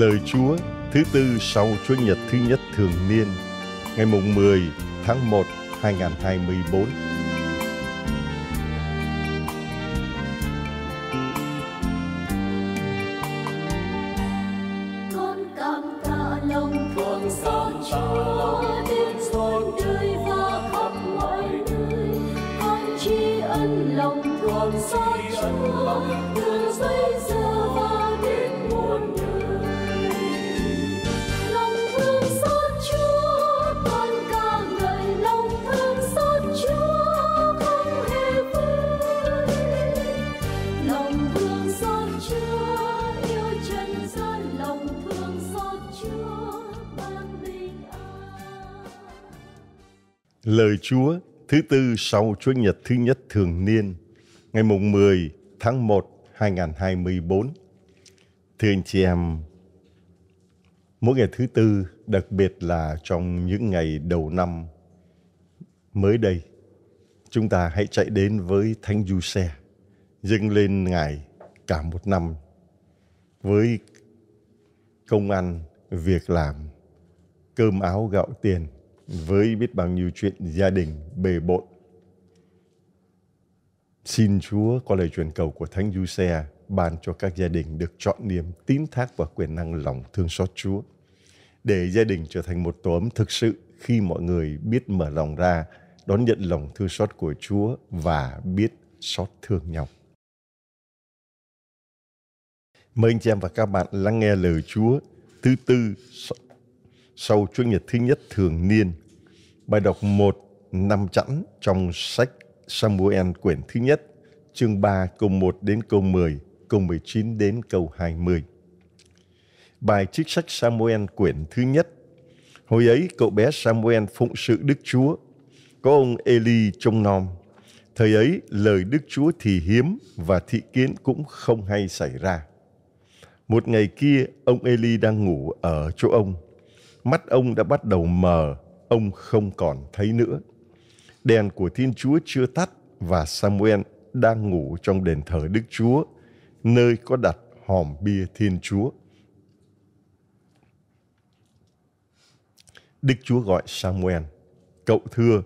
Lời Chúa thứ tư sau Chúa Nhật thứ nhất thường niên, ngày mùng 10 tháng 1 2024. Lời Chúa thứ tư sau Chúa Nhật thứ nhất thường niên, ngày mùng 10 tháng 1 2024. Thưa anh chị em, mỗi ngày thứ tư, đặc biệt là trong những ngày đầu năm mới đây, chúng ta hãy chạy đến với Thánh Du Xe, dâng lên Ngài cả một năm với công ăn, việc làm, cơm áo gạo tiền với biết bao nhiêu chuyện gia đình bề bộn. Xin Chúa qua lời truyền cầu của Thánh Du Xe ban cho các gia đình được chọn niềm tín thác và quyền năng lòng thương xót Chúa. Để gia đình trở thành một tổ ấm thực sự khi mọi người biết mở lòng ra, đón nhận lòng thương xót của Chúa và biết xót thương nhau. Mời anh chị em và các bạn lắng nghe lời Chúa thứ tư sau Chúa Nhật thứ nhất thường niên. Bài đọc 1 năm chẵn trong sách Samuel quyển thứ nhất, chương 3 câu 1 đến câu 10, câu 19 đến câu 20. Bài trích sách Samuel quyển thứ nhất. Hồi ấy cậu bé Samuel phụng sự Đức Chúa, có ông Eli trông nom. Thời ấy lời Đức Chúa thì hiếm và thị kiến cũng không hay xảy ra. Một ngày kia, ông Eli đang ngủ ở chỗ ông mắt ông đã bắt đầu mờ, ông không còn thấy nữa. Đèn của Thiên Chúa chưa tắt và Samuel đang ngủ trong đền thờ Đức Chúa, nơi có đặt hòm bia Thiên Chúa. Đức Chúa gọi Samuel, cậu thưa,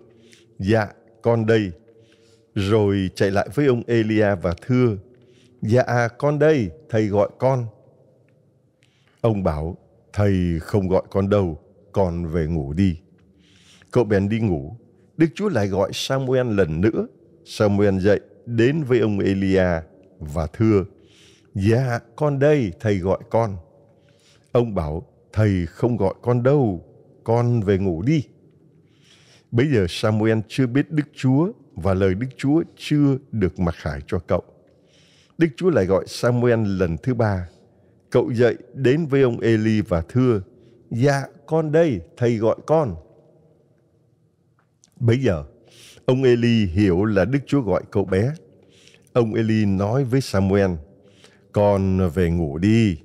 dạ con đây. Rồi chạy lại với ông Elia và thưa, dạ con đây, thầy gọi con. Ông bảo, Thầy không gọi con đâu, con về ngủ đi. Cậu bèn đi ngủ. Đức Chúa lại gọi Samuel lần nữa. Samuel dậy đến với ông Elia và thưa, Dạ, con đây, thầy gọi con. Ông bảo, thầy không gọi con đâu, con về ngủ đi. Bây giờ Samuel chưa biết Đức Chúa và lời Đức Chúa chưa được mặc khải cho cậu. Đức Chúa lại gọi Samuel lần thứ ba Cậu dậy đến với ông Eli và thưa, Dạ con đây, thầy gọi con. Bây giờ, ông Eli hiểu là Đức Chúa gọi cậu bé. Ông Eli nói với Samuel, Con về ngủ đi,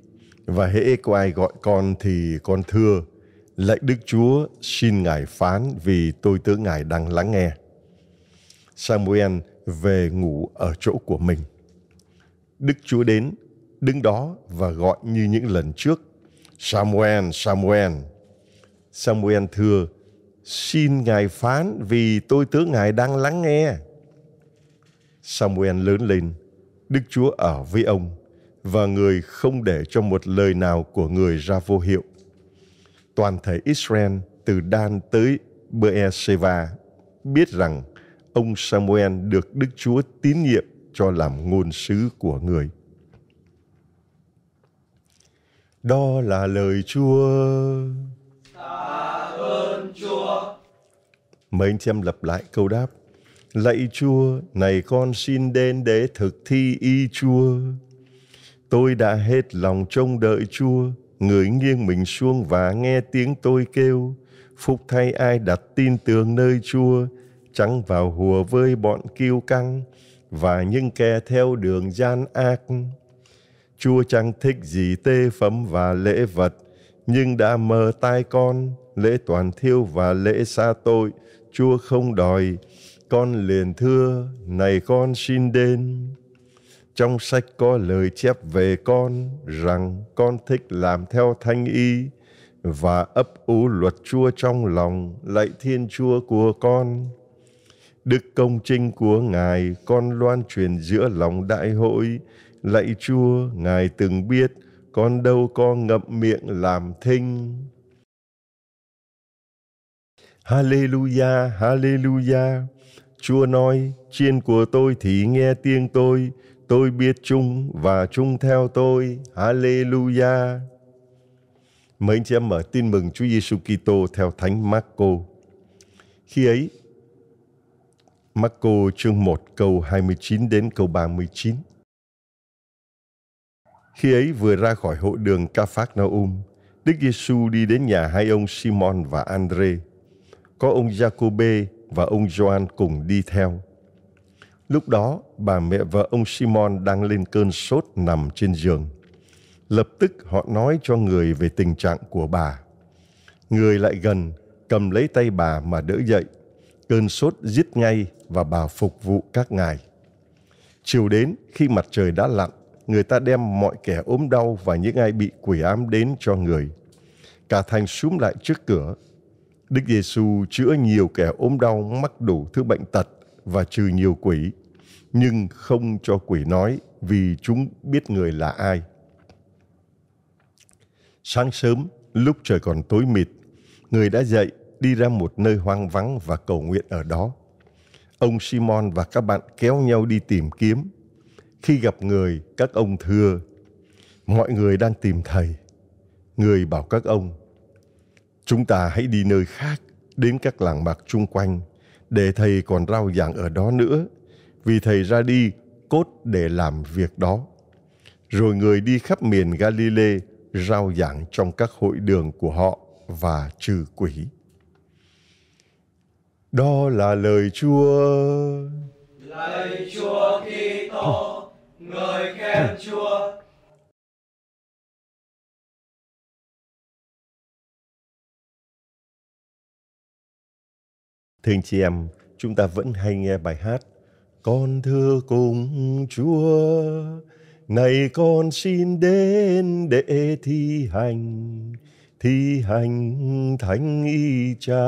và hễ có ai gọi con thì con thưa, Lạy Đức Chúa xin Ngài phán vì tôi tưởng Ngài đang lắng nghe. Samuel về ngủ ở chỗ của mình. Đức Chúa đến đứng đó và gọi như những lần trước. Samuel, Samuel. Samuel thưa, xin Ngài phán vì tôi tưởng Ngài đang lắng nghe. Samuel lớn lên, Đức Chúa ở với ông và người không để cho một lời nào của người ra vô hiệu. Toàn thể Israel từ Dan tới Beersheba biết rằng ông Samuel được Đức Chúa tín nhiệm cho làm ngôn sứ của người đó là lời Chúa. Tạ ơn Chúa. Mấy anh chị em lặp lại câu đáp. Lạy Chúa, này con xin đến để thực thi y Chúa. Tôi đã hết lòng trông đợi Chúa, người nghiêng mình xuống và nghe tiếng tôi kêu. Phúc thay ai đặt tin tưởng nơi Chúa, chẳng vào hùa với bọn kiêu căng và những kẻ theo đường gian ác. Chúa chẳng thích gì tê phẩm và lễ vật, nhưng đã mờ tai con, lễ toàn thiêu và lễ xa tội, Chúa không đòi. Con liền thưa, này con xin đến. Trong sách có lời chép về con rằng con thích làm theo thanh y và ấp ủ luật chúa trong lòng lạy thiên chúa của con. Đức công trinh của Ngài con loan truyền giữa lòng đại hội Lạy Chúa, Ngài từng biết con đâu có ngậm miệng làm thinh. Hallelujah, Hallelujah. Chúa nói, chiên của tôi thì nghe tiếng tôi, tôi biết chung và chung theo tôi. Hallelujah. Mấy anh chị em mở tin mừng Chúa Giêsu Kitô theo Thánh Marco. Khi ấy, Marco chương 1 câu 29 đến câu 39. Khi ấy vừa ra khỏi hội đường Ca Đức Giêsu đi đến nhà hai ông Simon và Andre. Có ông Jacobe và ông Gioan cùng đi theo. Lúc đó, bà mẹ vợ ông Simon đang lên cơn sốt nằm trên giường. Lập tức họ nói cho người về tình trạng của bà. Người lại gần, cầm lấy tay bà mà đỡ dậy. Cơn sốt giết ngay và bà phục vụ các ngài. Chiều đến, khi mặt trời đã lặn, người ta đem mọi kẻ ốm đau và những ai bị quỷ ám đến cho người. Cả thành súm lại trước cửa. Đức Giêsu chữa nhiều kẻ ốm đau mắc đủ thứ bệnh tật và trừ nhiều quỷ, nhưng không cho quỷ nói vì chúng biết người là ai. Sáng sớm, lúc trời còn tối mịt, người đã dậy đi ra một nơi hoang vắng và cầu nguyện ở đó. Ông Simon và các bạn kéo nhau đi tìm kiếm khi gặp người, các ông thưa, mọi người đang tìm thầy. Người bảo các ông, chúng ta hãy đi nơi khác, đến các làng mạc chung quanh, để thầy còn rao giảng ở đó nữa, vì thầy ra đi cốt để làm việc đó. Rồi người đi khắp miền Galilee rao giảng trong các hội đường của họ và trừ quỷ. Đó là lời Chúa. Lời Chúa Kitô em chúa Thương chị em, chúng ta vẫn hay nghe bài hát Con thưa cùng Chúa, này con xin đến để thi hành, thi hành thánh y cha.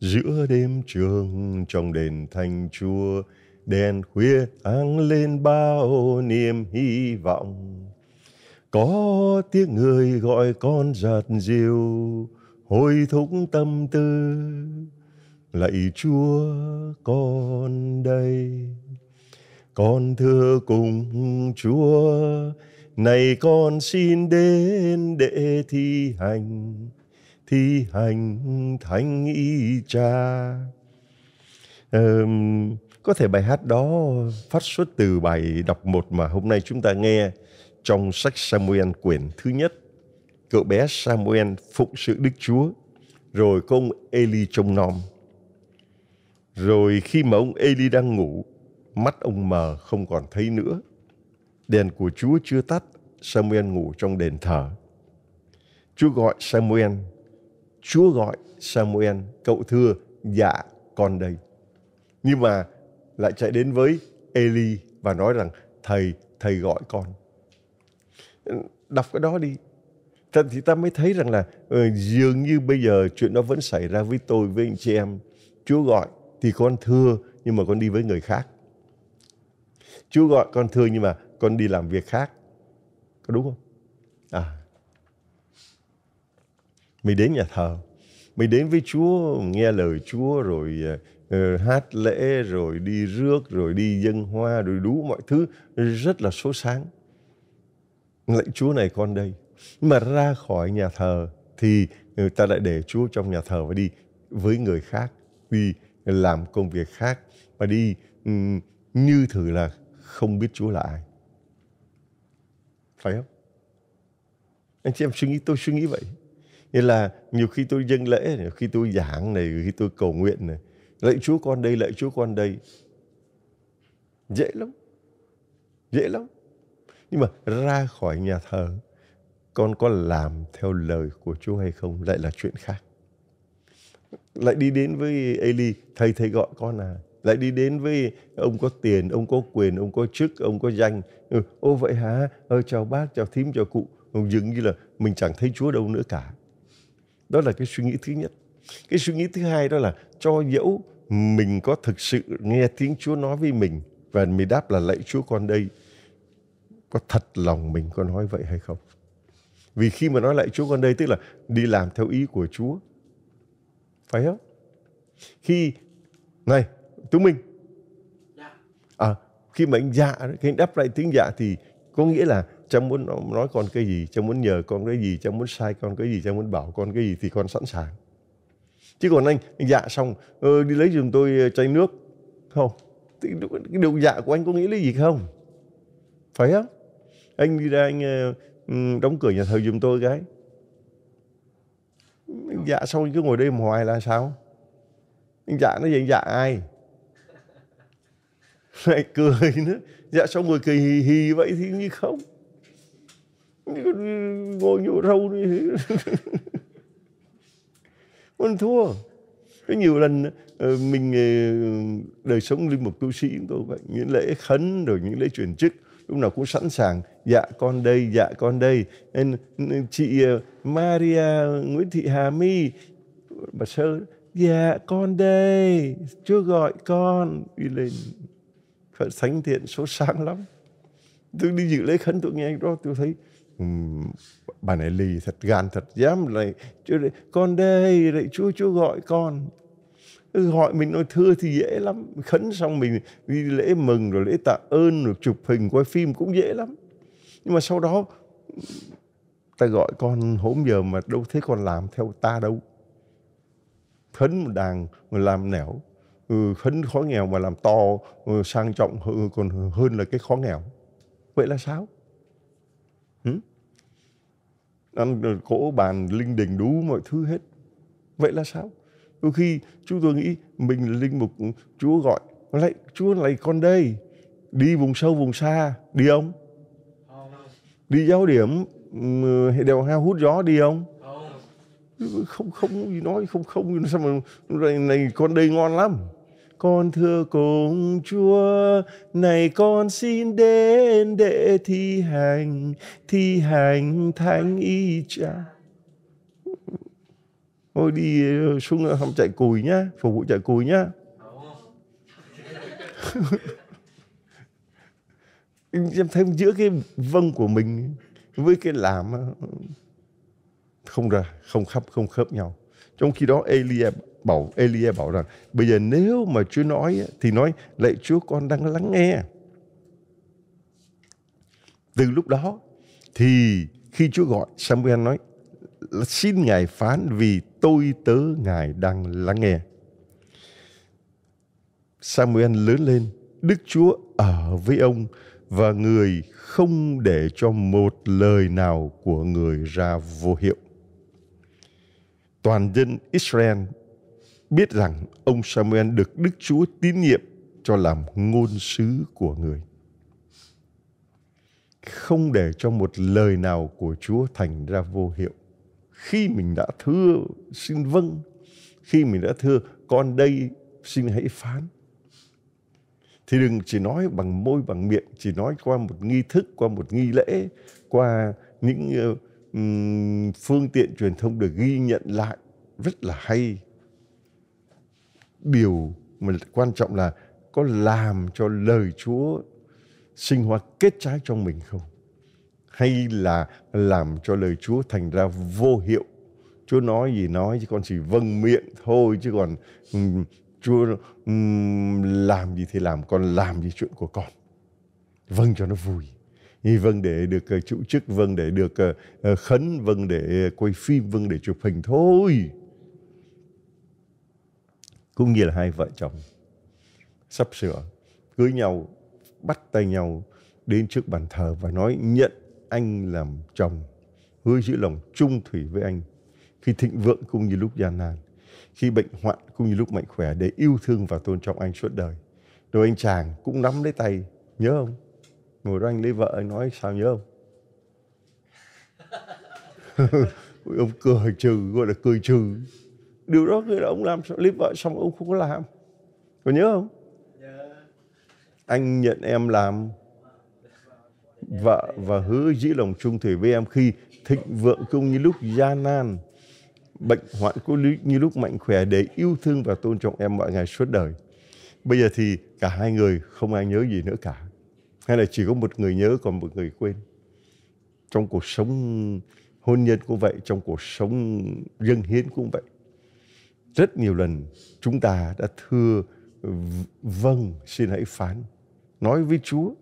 Giữa đêm trường trong đền thành Chúa, đèn khuya áng lên bao niềm hy vọng có tiếng người gọi con giạt diều hồi thúc tâm tư lạy chúa con đây con thưa cùng chúa này con xin đến để thi hành thi hành thánh ý cha um, có thể bài hát đó phát xuất từ bài đọc một mà hôm nay chúng ta nghe trong sách Samuel quyển thứ nhất. Cậu bé Samuel phụng sự Đức Chúa, rồi có ông Eli trông nom. Rồi khi mà ông Eli đang ngủ, mắt ông mờ không còn thấy nữa. Đèn của Chúa chưa tắt, Samuel ngủ trong đền thờ. Chúa gọi Samuel, Chúa gọi Samuel, cậu thưa, dạ, con đây. Nhưng mà lại chạy đến với Eli và nói rằng thầy thầy gọi con đọc cái đó đi ta, thì ta mới thấy rằng là ờ, dường như bây giờ chuyện đó vẫn xảy ra với tôi với anh chị em Chúa gọi thì con thưa nhưng mà con đi với người khác Chúa gọi con thưa nhưng mà con đi làm việc khác có đúng không à mình đến nhà thờ mình đến với Chúa nghe lời Chúa rồi ờ, Ừ, hát lễ rồi đi rước rồi đi dân hoa rồi đủ mọi thứ rất là số sáng lệnh chúa này con đây nhưng mà ra khỏi nhà thờ thì người ừ, ta lại để chúa trong nhà thờ và đi với người khác đi làm công việc khác và đi ừ, như thử là không biết chúa là ai phải không anh chị em suy nghĩ tôi suy nghĩ vậy như là nhiều khi tôi dâng lễ này, khi tôi giảng này khi tôi cầu nguyện này lạy chúa con đây lạy chúa con đây dễ lắm dễ lắm nhưng mà ra khỏi nhà thờ con có làm theo lời của chúa hay không lại là chuyện khác lại đi đến với Eli thầy thầy gọi con à lại đi đến với ông có tiền ông có quyền ông có chức ông có danh ừ, ô vậy hả ờ, chào bác chào thím chào cụ ông dường như là mình chẳng thấy chúa đâu nữa cả đó là cái suy nghĩ thứ nhất cái suy nghĩ thứ hai đó là cho dẫu mình có thực sự nghe tiếng Chúa nói với mình và mình đáp là lạy Chúa con đây có thật lòng mình có nói vậy hay không vì khi mà nói lại Chúa con đây tức là đi làm theo ý của Chúa phải không khi này tú minh dạ. à, khi mà anh dạ khi anh đáp lại tiếng dạ thì có nghĩa là cha muốn nói con cái gì cha muốn nhờ con cái gì cha muốn sai con cái gì cha muốn bảo con cái gì thì con sẵn sàng chứ còn anh, anh dạ xong ờ, đi lấy giùm tôi ờ, chai nước không cái điều dạ của anh có nghĩa là gì không phải không anh đi ra anh ờ, đóng cửa nhà thờ giùm tôi cái dạ xong anh cứ ngồi đây mà hoài là sao anh dạ nó vậy dạ ai lại cười nữa dạ xong rồi cười hì hì vậy thì như không ừ, ngồi nhổ râu đi con thua có nhiều lần ờ, mình ờ, đời sống linh mục tu sĩ chúng tôi vậy những lễ khấn rồi những lễ chuyển chức lúc nào cũng sẵn sàng dạ con đây dạ con đây nên ừ, chị ờ, Maria Nguyễn Thị Hà My bà sơ dạ con đây chưa gọi con đi lên Phật thánh thiện số sáng lắm tôi đi dự lễ khấn tôi nghe đó tôi thấy bà này lì thật gan thật dám lại chú con đây lại chú chú gọi con gọi ừ, mình nói thưa thì dễ lắm khấn xong mình đi lễ mừng rồi lễ tạ ơn rồi chụp hình quay phim cũng dễ lắm nhưng mà sau đó ta gọi con hôm giờ mà đâu thấy con làm theo ta đâu khấn một đàn mà làm nẻo ừ, khấn khó nghèo mà làm to ừ, sang trọng hơn, còn hơn là cái khó nghèo vậy là sao ăn ờ, cỗ bàn linh đình đủ mọi thứ hết vậy là sao đôi khi chúng tôi nghĩ mình là linh mục ừ, chúa gọi lại chúa lại con đây đi vùng sâu vùng xa đi ông đi giáo điểm ờ, đèo heo hút gió đi ông không không gì nói không không sao mà này, này con đây ngon lắm con thưa cùng Chúa, này con xin đến để thi hành, thi hành thánh ý cha. Thôi đi xuống không chạy cùi nhá, phục vụ chạy cùi nhá. em thấy giữa cái vâng của mình với cái làm không ra, không khắp, không khớp nhau. Trong khi đó Eliab bảo Elia bảo rằng bây giờ nếu mà Chúa nói thì nói lạy Chúa con đang lắng nghe. Từ lúc đó thì khi Chúa gọi Samuel nói xin Ngài phán vì tôi tớ Ngài đang lắng nghe. Samuel lớn lên, Đức Chúa ở với ông và người không để cho một lời nào của người ra vô hiệu. Toàn dân Israel biết rằng ông Samuel được Đức Chúa tín nhiệm cho làm ngôn sứ của người. Không để cho một lời nào của Chúa thành ra vô hiệu. Khi mình đã thưa xin vâng, khi mình đã thưa con đây xin hãy phán. Thì đừng chỉ nói bằng môi bằng miệng, chỉ nói qua một nghi thức, qua một nghi lễ, qua những phương tiện truyền thông được ghi nhận lại rất là hay điều mà quan trọng là có làm cho lời Chúa sinh hoạt kết trái trong mình không? Hay là làm cho lời Chúa thành ra vô hiệu? Chúa nói gì nói chứ con chỉ vâng miệng thôi chứ còn um, Chúa um, làm gì thì làm, con làm gì chuyện của con. Vâng cho nó vui. vâng để được ờ, chủ chức, vâng để được ờ, ờ, khấn, vâng để quay phim, vâng để chụp hình thôi cũng như là hai vợ chồng sắp sửa cưới nhau bắt tay nhau đến trước bàn thờ và nói nhận anh làm chồng hứa giữ lòng trung thủy với anh khi thịnh vượng cũng như lúc gian nan khi bệnh hoạn cũng như lúc mạnh khỏe để yêu thương và tôn trọng anh suốt đời rồi anh chàng cũng nắm lấy tay nhớ không ngồi đó anh lấy vợ anh nói sao nhớ không ông cười trừ gọi là cười trừ điều đó kia là ông làm clip vợ xong ông không có làm còn nhớ không dạ. anh nhận em làm vợ và hứa giữ lòng chung thủy với em khi thịnh vượng cũng như lúc gian nan bệnh hoạn cũng như lúc mạnh khỏe để yêu thương và tôn trọng em mọi ngày suốt đời bây giờ thì cả hai người không ai nhớ gì nữa cả hay là chỉ có một người nhớ còn một người quên trong cuộc sống hôn nhân cũng vậy trong cuộc sống dân hiến cũng vậy rất nhiều lần chúng ta đã thưa vâng xin hãy phán nói với chúa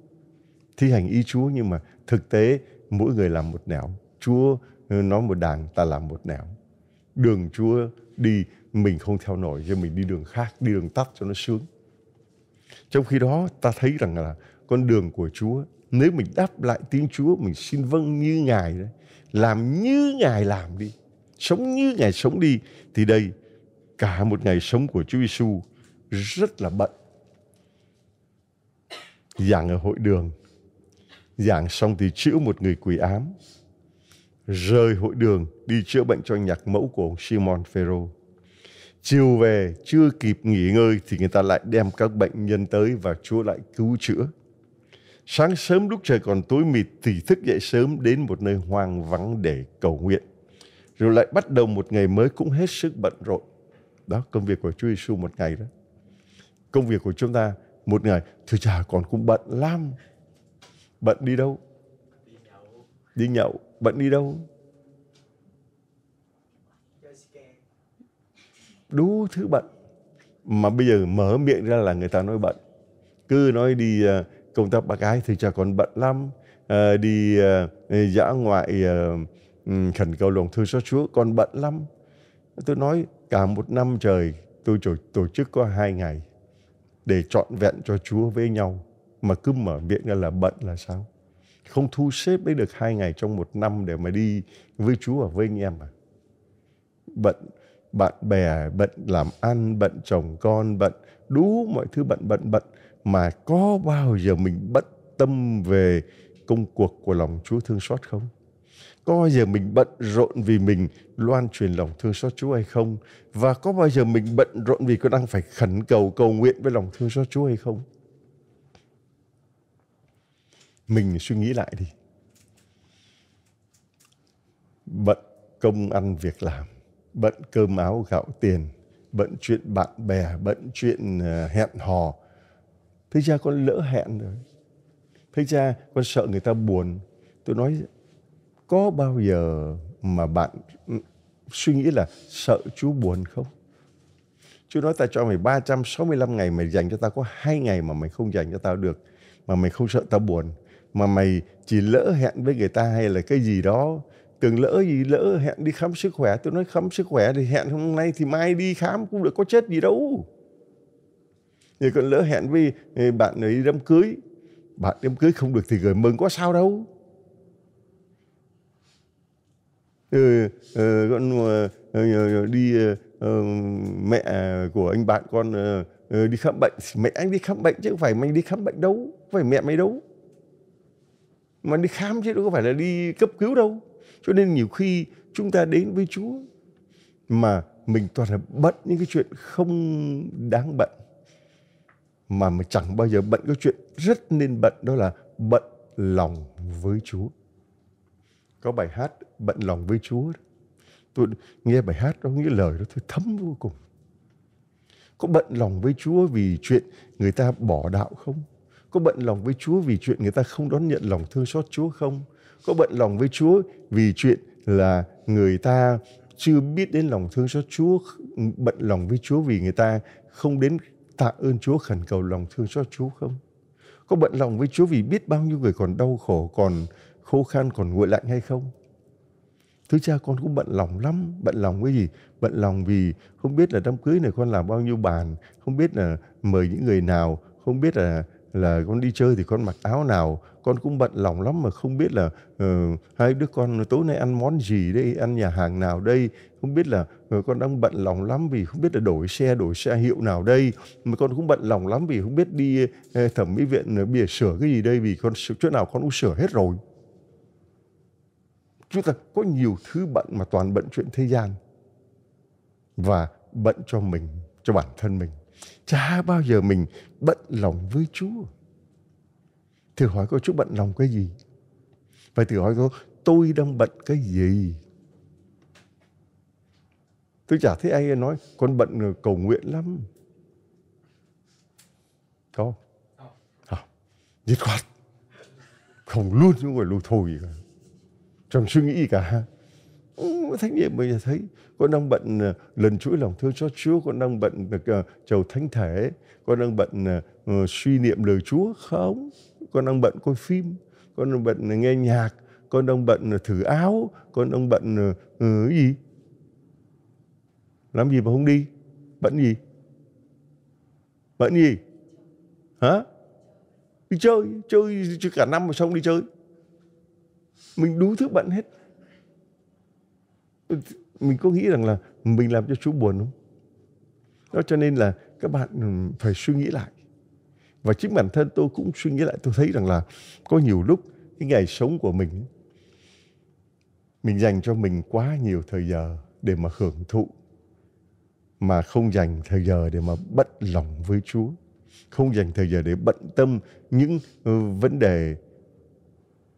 thi hành ý chúa nhưng mà thực tế mỗi người làm một nẻo chúa ừ, nói một đàng ta làm một nẻo đường chúa đi mình không theo nổi cho mình đi đường khác đi đường tắt cho nó sướng trong khi đó ta thấy rằng là con đường của chúa nếu mình đáp lại tiếng chúa mình xin vâng như ngài đấy làm như ngài làm đi sống như ngài sống đi thì đây cả một ngày sống của Chúa Giêsu rất là bận. Giảng ở hội đường, giảng xong thì chữa một người quỷ ám, rời hội đường đi chữa bệnh cho nhạc mẫu của ông Simon Phêrô. Chiều về chưa kịp nghỉ ngơi thì người ta lại đem các bệnh nhân tới và Chúa lại cứu chữa. Sáng sớm lúc trời còn tối mịt thì thức dậy sớm đến một nơi hoang vắng để cầu nguyện. Rồi lại bắt đầu một ngày mới cũng hết sức bận rộn đó, công việc của Chúa Giêsu một ngày đó. Công việc của chúng ta một ngày, thưa cha con cũng bận lắm. Bận đi đâu? Đi nhậu. Bận đi đâu? Đủ thứ bận. Mà bây giờ mở miệng ra là người ta nói bận. Cứ nói đi à, công tác bác gái thưa cha con bận lắm. À, đi à, dã ngoại à, khẩn cầu lòng thương xót Chúa con bận lắm tôi nói Cả một năm trời tôi tổ chức có hai ngày để trọn vẹn cho Chúa với nhau mà cứ mở miệng ra là bận là sao? Không thu xếp đấy được hai ngày trong một năm để mà đi với Chúa và với anh em à? Bận bạn bè, bận làm ăn, bận chồng con, bận đủ mọi thứ bận bận bận mà có bao giờ mình bận tâm về công cuộc của lòng Chúa thương xót không? có bao giờ mình bận rộn vì mình loan truyền lòng thương xót Chúa hay không? Và có bao giờ mình bận rộn vì con đang phải khẩn cầu cầu nguyện với lòng thương xót Chúa hay không? Mình suy nghĩ lại đi. Bận công ăn việc làm, bận cơm áo gạo tiền, bận chuyện bạn bè, bận chuyện ờ, hẹn hò. Thế cha con lỡ hẹn rồi. Thế cha con sợ người ta buồn. Tôi nói có bao giờ mà bạn ừ, suy nghĩ là sợ Chúa buồn không? Chúa nói ta cho mày 365 ngày mày dành cho tao có hai ngày mà mày không dành cho tao được mà mày không sợ tao buồn mà mày chỉ lỡ hẹn với người ta hay là cái gì đó tưởng lỡ gì lỡ hẹn đi khám sức khỏe tôi nói khám sức khỏe thì hẹn hôm nay thì mai đi khám cũng được có chết gì đâu thì còn lỡ hẹn với ừ, bạn ấy đám cưới bạn đám cưới không được thì gửi mừng có sao đâu Ừ, ờ, con ờ, ờ, đi mẹ của anh bạn con đi khám bệnh mẹ anh đi khám bệnh chứ không phải mình đi khám bệnh đâu không phải mẹ mày đâu mà đi khám chứ đâu có phải là đi cấp cứu đâu cho nên nhiều khi chúng ta đến với Chúa mà mình toàn là bận những cái chuyện không đáng bận mà mình chẳng bao giờ bận cái chuyện rất nên bận đó là bận lòng với Chúa có bài hát bận lòng với Chúa tôi nghe bài hát đó nghĩa lời đó tôi thấm vô cùng có bận lòng với Chúa vì chuyện người ta bỏ đạo không có bận lòng với Chúa vì chuyện người ta không đón nhận lòng thương xót Chúa không có bận lòng với Chúa vì chuyện là người ta chưa biết đến lòng thương xót Chúa bận lòng với Chúa vì người ta không đến tạ ơn Chúa khẩn cầu lòng thương xót Chúa không có bận lòng với Chúa vì biết bao nhiêu người còn đau khổ còn khô khan còn nguội lạnh hay không thứ cha con cũng bận lòng lắm bận lòng cái gì bận lòng vì không biết là đám cưới này con làm bao nhiêu bàn không biết là mời những người nào không biết là là con đi chơi thì con mặc áo nào con cũng bận lòng lắm mà không biết là uh, hai đứa con tối nay ăn món gì đây ăn nhà hàng nào đây không biết là uh, con đang bận lòng lắm vì không biết là đổi xe đổi xe hiệu nào đây mà con cũng bận lòng lắm vì không biết đi uh, thẩm mỹ viện uh, bìa sửa cái gì đây vì con chỗ nào con cũng sửa hết rồi Chúng ta có nhiều thứ bận mà toàn bận chuyện thế gian. Và bận cho mình, cho bản thân mình. Chả bao giờ mình bận lòng với Chúa. Thử hỏi cô Chúa bận lòng cái gì? Phải thử hỏi tôi tôi đang bận cái gì? Tôi chả thấy ai nói con bận cầu nguyện lắm. Có không? Không. Dứt khoát. Không luôn chứ không phải luôn thôi. Cả trong suy nghĩ cả ừ, thánh niệm bây giờ thấy con đang bận ờ, lần chuỗi lòng thương cho Chúa, con đang bận uh, chầu thánh thể, con đang bận ờ, suy niệm lời Chúa không? Con đang bận coi phim, con đang bận nghe nhạc, con đang bận thử áo, con đang bận uh, gì? Làm gì mà không đi? Bận gì? Bận gì? Hả? Đi chơi, chơi, chơi cả năm mà xong đi chơi mình đủ thứ bận hết mình có nghĩ rằng là mình làm cho Chúa buồn không? Đó cho nên là các bạn phải suy nghĩ lại. Và chính bản thân tôi cũng suy nghĩ lại tôi thấy rằng là có nhiều lúc cái ngày sống của mình mình dành cho mình quá nhiều thời giờ để mà hưởng thụ mà không dành thời giờ để mà bận lòng với Chúa, không dành thời giờ để bận tâm những vấn đề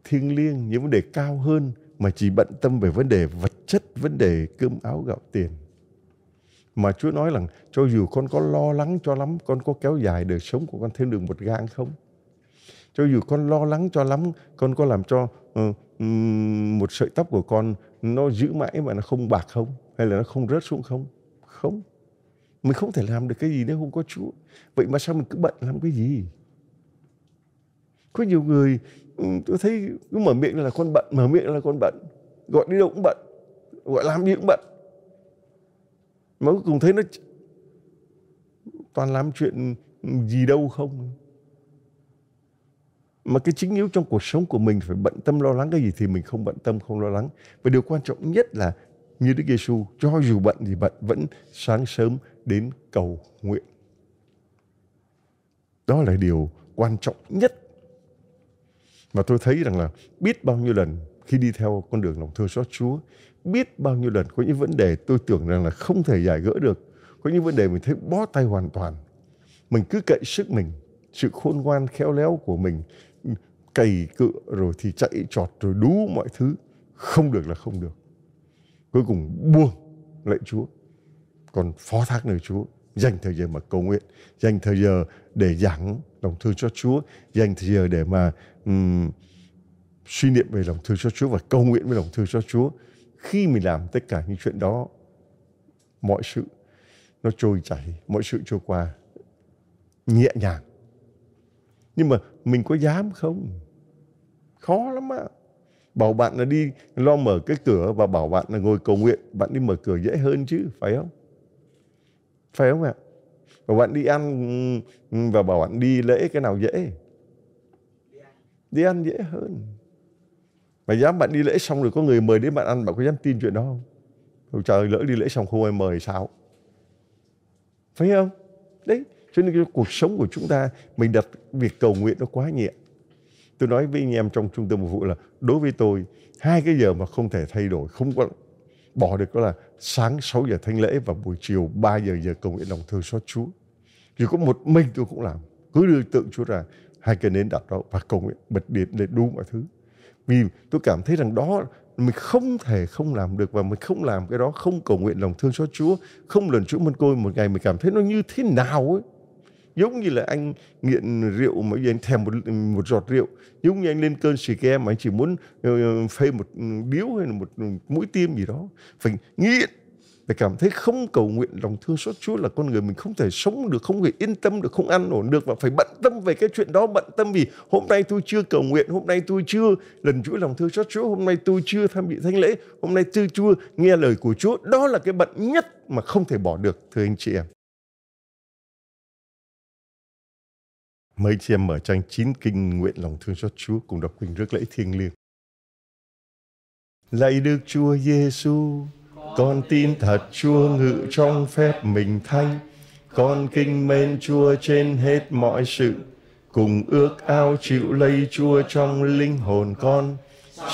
thiêng liêng, những vấn đề cao hơn mà chỉ bận tâm về vấn đề vật chất, vấn đề cơm áo gạo tiền. Mà Chúa nói rằng cho dù con có lo lắng cho lắm, con có kéo dài đời sống của con thêm được một gang không? Cho dù con lo lắng cho lắm, con có làm cho uh, một sợi tóc của con nó giữ mãi mà nó không bạc không? Hay là nó không rớt xuống không? Không. Mình không thể làm được cái gì nếu không có Chúa. Vậy mà sao mình cứ bận làm cái gì? Có nhiều người Ừ, tôi thấy cứ mở miệng là con bận mở miệng là con bận gọi đi đâu cũng bận gọi làm gì cũng bận mà cuối cùng thấy nó toàn làm chuyện gì đâu không mà cái chính yếu trong cuộc sống của mình phải bận tâm lo lắng cái gì thì mình không bận tâm không lo lắng và điều quan trọng nhất là như Đức Giêsu cho dù bận thì bận vẫn sáng sớm đến cầu nguyện đó là điều quan trọng nhất và tôi thấy rằng là biết bao nhiêu lần khi đi theo con đường lòng thương xót Chúa, biết bao nhiêu lần có những vấn đề tôi tưởng rằng là không thể giải gỡ được. Có những vấn đề mình thấy bó tay hoàn toàn. Mình cứ cậy sức mình, sự khôn ngoan khéo léo của mình, cày cự rồi thì chạy trọt rồi đú mọi thứ. Không được là không được. Cuối cùng buông lạy Chúa. Còn phó thác nơi Chúa dành thời giờ mà cầu nguyện, dành thời giờ để giảng lòng thương cho Chúa, dành thời giờ để mà um, suy niệm về lòng thương cho Chúa và cầu nguyện với lòng thương cho Chúa khi mình làm tất cả những chuyện đó mọi sự nó trôi chảy mọi sự trôi qua nhẹ nhàng nhưng mà mình có dám không khó lắm ạ à. bảo bạn là đi lo mở cái cửa và bảo bạn là ngồi cầu nguyện bạn đi mở cửa dễ hơn chứ phải không phải không ạ và bạn đi ăn và bảo bạn đi lễ cái nào dễ đi ăn dễ hơn mà dám bạn đi lễ xong rồi có người mời đến bạn ăn bạn có dám tin chuyện đó không trời lỡ đi lễ xong không ai mời sao phải không đấy cho nên cái cuộc sống của chúng ta mình đặt việc cầu nguyện nó quá nhẹ tôi nói với anh em trong trung tâm phục vụ là đối với tôi hai cái giờ mà không thể thay đổi không có bỏ được đó là sáng 6 giờ thanh lễ và buổi chiều 3 giờ giờ cầu nguyện lòng thương xót Chúa. Chỉ có một mình tôi cũng làm, cứ đưa tượng Chúa ra hai cái nến đặt đó và cầu nguyện bật điện để đu mọi thứ vì tôi cảm thấy rằng đó mình không thể không làm được và mình không làm cái đó không cầu nguyện lòng thương xót Chúa không lần Chúa mân côi một ngày mình cảm thấy nó như thế nào ấy giống như là anh nghiện rượu mà giờ anh thèm một một giọt rượu giống như anh lên cơn xì ke mà anh chỉ muốn ờ, phê một điếu hay là một mũi tiêm gì đó phải nghiện để cảm thấy không cầu nguyện lòng thương xót Chúa là con người mình không thể sống được, không thể yên tâm được, không ăn ổn được và phải bận tâm về cái chuyện đó, bận tâm vì hôm nay tôi chưa cầu nguyện, hôm nay tôi chưa lần chuỗi lòng thương xót Chúa, hôm nay tôi chưa tham dự thánh lễ, hôm nay tôi chưa nghe lời của Chúa. Đó là cái bận nhất mà không thể bỏ được, thưa anh chị em. Mời chị em mở trang 9 kinh nguyện lòng thương xót Chúa cùng đọc kinh rước lễ thiêng liêng. Lạy Đức Chúa Giêsu, con tin thật Chúa ngự trong phép mình thanh, con kinh mến Chúa trên hết mọi sự, cùng ước ao chịu lấy Chúa trong linh hồn con.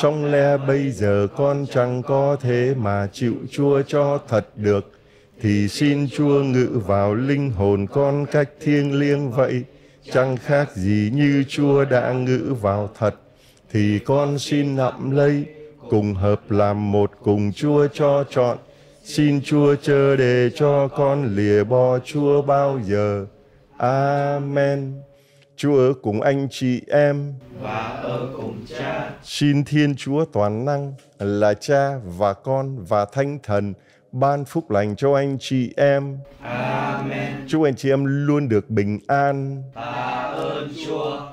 Song le bây giờ con chẳng có thế mà chịu Chúa cho thật được, thì xin Chúa ngự vào linh hồn con cách thiêng liêng vậy, chẳng khác gì như Chúa đã ngự vào thật, thì con xin nặng lây, cùng hợp làm một cùng Chúa cho chọn. Xin Chúa chớ để cho con lìa bỏ Chúa bao giờ. Amen. Chúa ở cùng anh chị em và ở cùng cha. Xin Thiên Chúa toàn năng là cha và con và Thánh Thần ban phúc lành cho anh chị em. Amen. Chúc anh chị em luôn được bình an. Ta ơn Chúa.